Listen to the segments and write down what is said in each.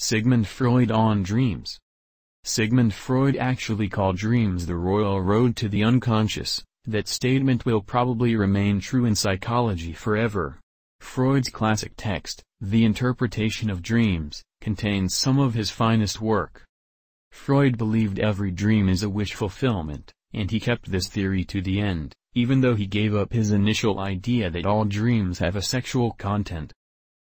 Sigmund Freud on dreams. Sigmund Freud actually called dreams the royal road to the unconscious, that statement will probably remain true in psychology forever. Freud's classic text, The Interpretation of Dreams, contains some of his finest work. Freud believed every dream is a wish fulfillment, and he kept this theory to the end, even though he gave up his initial idea that all dreams have a sexual content.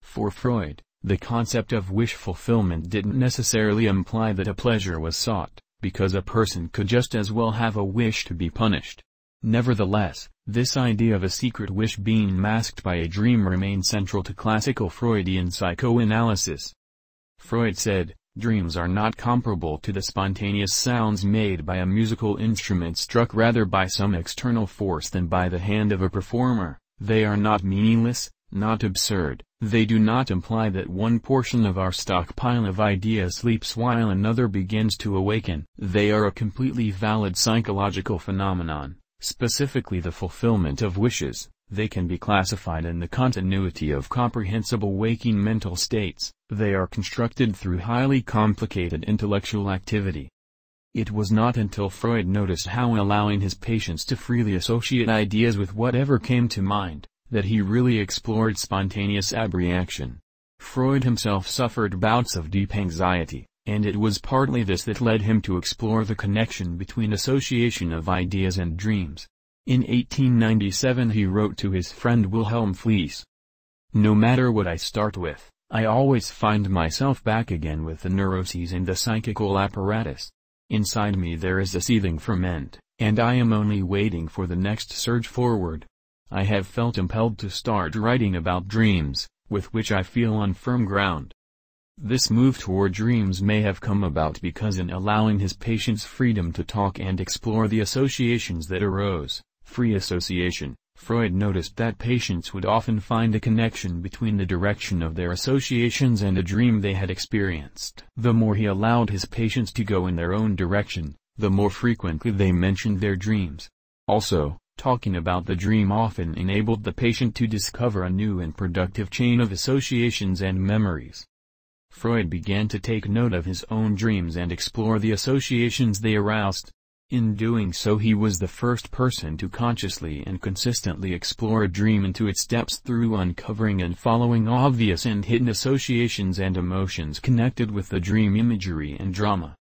For Freud, the concept of wish fulfillment didn't necessarily imply that a pleasure was sought, because a person could just as well have a wish to be punished. Nevertheless, this idea of a secret wish being masked by a dream remained central to classical Freudian psychoanalysis. Freud said, dreams are not comparable to the spontaneous sounds made by a musical instrument struck rather by some external force than by the hand of a performer, they are not meaningless, not absurd. They do not imply that one portion of our stockpile of ideas sleeps while another begins to awaken. They are a completely valid psychological phenomenon, specifically the fulfillment of wishes. They can be classified in the continuity of comprehensible waking mental states. They are constructed through highly complicated intellectual activity. It was not until Freud noticed how allowing his patients to freely associate ideas with whatever came to mind, that he really explored spontaneous abreaction. Freud himself suffered bouts of deep anxiety, and it was partly this that led him to explore the connection between association of ideas and dreams. In 1897 he wrote to his friend Wilhelm Fleece, No matter what I start with, I always find myself back again with the neuroses and the psychical apparatus. Inside me there is a seething ferment, and I am only waiting for the next surge forward. I have felt impelled to start writing about dreams, with which I feel on firm ground. This move toward dreams may have come about because in allowing his patients freedom to talk and explore the associations that arose, free association, Freud noticed that patients would often find a connection between the direction of their associations and a dream they had experienced. The more he allowed his patients to go in their own direction, the more frequently they mentioned their dreams. Also, Talking about the dream often enabled the patient to discover a new and productive chain of associations and memories. Freud began to take note of his own dreams and explore the associations they aroused. In doing so he was the first person to consciously and consistently explore a dream into its depths through uncovering and following obvious and hidden associations and emotions connected with the dream imagery and drama.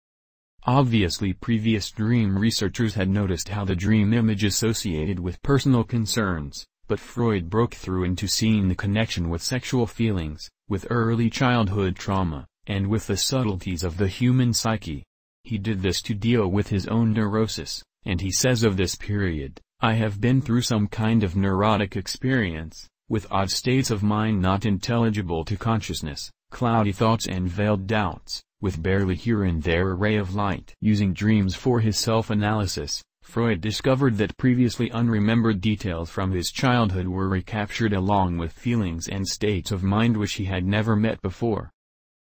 Obviously previous dream researchers had noticed how the dream image associated with personal concerns, but Freud broke through into seeing the connection with sexual feelings, with early childhood trauma, and with the subtleties of the human psyche. He did this to deal with his own neurosis, and he says of this period, I have been through some kind of neurotic experience, with odd states of mind not intelligible to consciousness, cloudy thoughts and veiled doubts, with barely here and there a ray of light. Using dreams for his self-analysis, Freud discovered that previously unremembered details from his childhood were recaptured along with feelings and states of mind which he had never met before.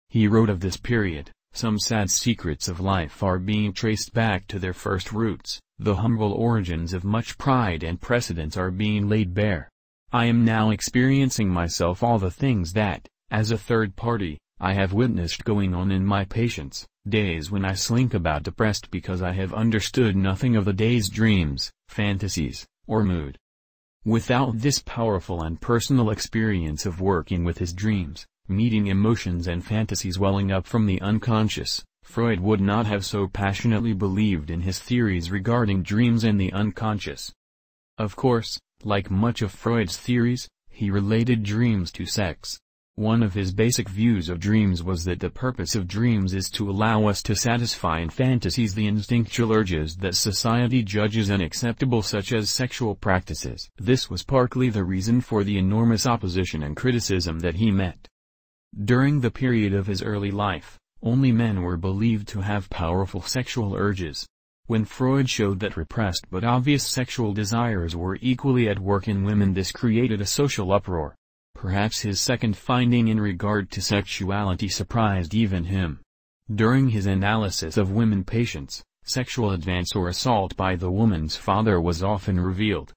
He wrote of this period, some sad secrets of life are being traced back to their first roots, the humble origins of much pride and precedence are being laid bare. I am now experiencing myself all the things that, as a third party, I have witnessed going on in my patients, days when I slink about depressed because I have understood nothing of the day's dreams, fantasies, or mood. Without this powerful and personal experience of working with his dreams, meeting emotions and fantasies welling up from the unconscious, Freud would not have so passionately believed in his theories regarding dreams and the unconscious. Of course, like much of Freud's theories, he related dreams to sex. One of his basic views of dreams was that the purpose of dreams is to allow us to satisfy in fantasies the instinctual urges that society judges unacceptable such as sexual practices. This was partly the reason for the enormous opposition and criticism that he met. During the period of his early life, only men were believed to have powerful sexual urges. When Freud showed that repressed but obvious sexual desires were equally at work in women this created a social uproar. Perhaps his second finding in regard to sexuality surprised even him. During his analysis of women patients, sexual advance or assault by the woman's father was often revealed.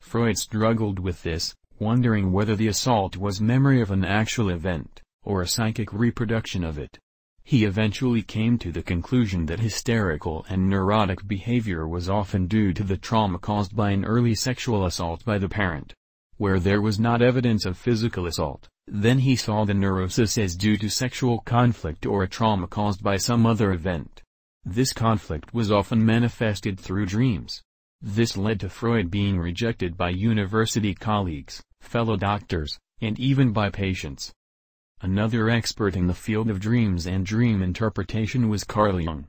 Freud struggled with this, wondering whether the assault was memory of an actual event, or a psychic reproduction of it. He eventually came to the conclusion that hysterical and neurotic behavior was often due to the trauma caused by an early sexual assault by the parent where there was not evidence of physical assault, then he saw the neurosis as due to sexual conflict or a trauma caused by some other event. This conflict was often manifested through dreams. This led to Freud being rejected by university colleagues, fellow doctors, and even by patients. Another expert in the field of dreams and dream interpretation was Carl Jung.